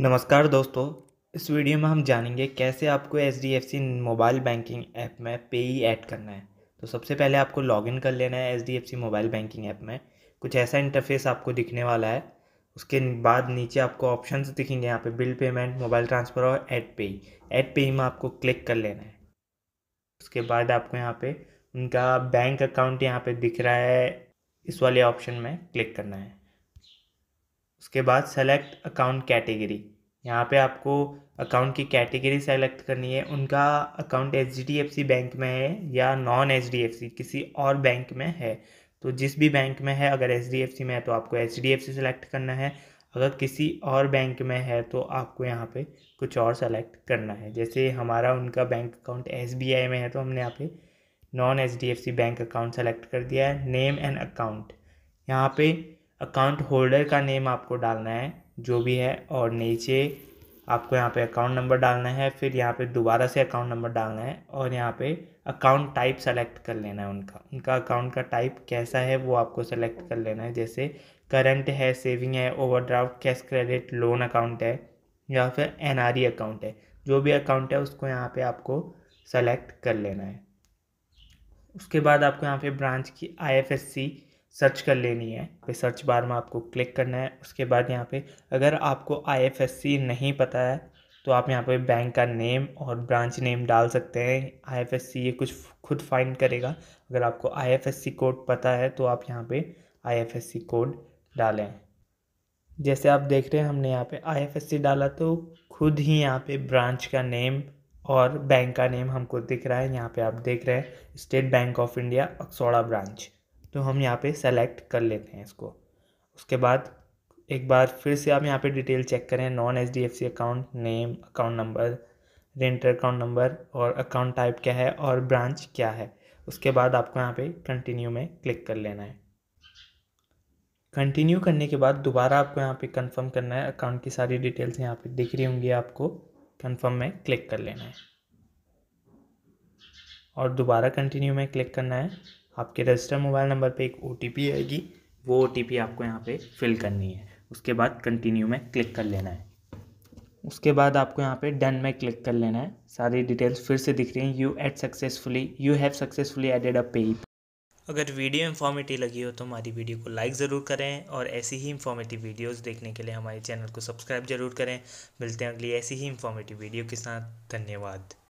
नमस्कार दोस्तों इस वीडियो में हम जानेंगे कैसे आपको H D F C mobile banking app में पे ही ऐड करना है तो सबसे पहले आपको लॉगिन कर लेना है H D F C mobile banking app में कुछ ऐसा इंटरफेस आपको दिखने वाला है उसके बाद नीचे आपको ऑप्शन दिखेंगे यहाँ पे बिल पेमेंट मोबाइल ट्रांसफ़र और एड पे एड पे में आपको क्लिक कर लेना है उसके बाद आपको यहाँ पर उनका बैंक अकाउंट यहाँ पर दिख रहा है इस वाले ऑप्शन में क्लिक करना है उसके बाद सेलेक्ट अकाउंट कैटेगरी यहाँ पे आपको अकाउंट की कैटेगरी सेलेक्ट करनी है उनका अकाउंट एच बैंक में है या नॉन एच किसी और बैंक में है तो जिस भी बैंक में है अगर एच में है तो आपको एच सेलेक्ट करना है अगर किसी और बैंक में है तो आपको यहाँ पे कुछ और सेलेक्ट करना है जैसे हमारा उनका बैंक अकाउंट एस में है तो हमने यहाँ पे non H bank account select कर दिया है नेम एंड अकाउंट यहाँ पे अकाउंट होल्डर का नेम आपको डालना है जो भी है और नीचे आपको यहाँ पे अकाउंट नंबर डालना है फिर यहाँ पे दोबारा से अकाउंट नंबर डालना है और यहाँ पे अकाउंट टाइप सेलेक्ट कर लेना है उनका उनका अकाउंट का टाइप कैसा है वो आपको सेलेक्ट कर लेना है जैसे करंट है सेविंग है overdraft cash credit loan account है या फिर एन अकाउंट है जो भी अकाउंट है उसको यहाँ पर आपको सेलेक्ट कर लेना है उसके बाद आपको यहाँ पे ब्रांच की आई सर्च कर लेनी है पे सर्च बार में आपको क्लिक करना है उसके बाद यहाँ पे अगर आपको आईएफएससी नहीं पता है तो आप यहाँ पे बैंक का नेम और ब्रांच नेम डाल सकते हैं आईएफएससी ये कुछ खुद फाइंड करेगा अगर आपको आईएफएससी कोड पता है तो आप यहाँ पे आईएफएससी कोड डालें जैसे आप देख रहे हैं हमने यहाँ पे आईएफएससी डाला तो खुद ही यहाँ पे ब्रांच का नेम और बैंक का नेम हमको दिख रहा है यहाँ पे आप देख रहे हैं State Bank of India Aksauda branch तो हम यहाँ पे सेलेक्ट कर लेते हैं इसको उसके बाद एक बार फिर से आप यहाँ पे डिटेल चेक करें non H D F C account name account number reenter account number और अकाउंट टाइप क्या है और ब्रांच क्या है उसके बाद आपको यहाँ पे कंटिन्यू में क्लिक कर लेना है कंटिन्यू करने के बाद दोबारा आपको यहाँ पे कंफर्म करना है अकाउंट की सारी डिटेल्स यहाँ पे दिख रही होंगी आपको कंफर्म में क्लिक कर लेना है और दोबारा कंटिन्यू में क्लिक करना है आपके रजिस्टर मोबाइल नंबर पे एक ओ आएगी वो ओ आपको यहाँ पे फिल करनी है उसके बाद कंटिन्यू में क्लिक कर लेना है उसके बाद आपको यहाँ पे डन में क्लिक कर लेना है सारी डिटेल्स फिर से दिख रही हैं you add successfully you have successfully added a page अगर वीडियो इन्फॉर्मेटिव लगी हो तो हमारी वीडियो को लाइक ज़रूर करें और ऐसी ही इन्फॉर्मेटिव वीडियोज़ देखने के लिए हमारे चैनल को सब्सक्राइब जरूर करें मिलते हैं अगली ऐसी ही इन्फॉर्मेटिव वीडियो के साथ धन्यवाद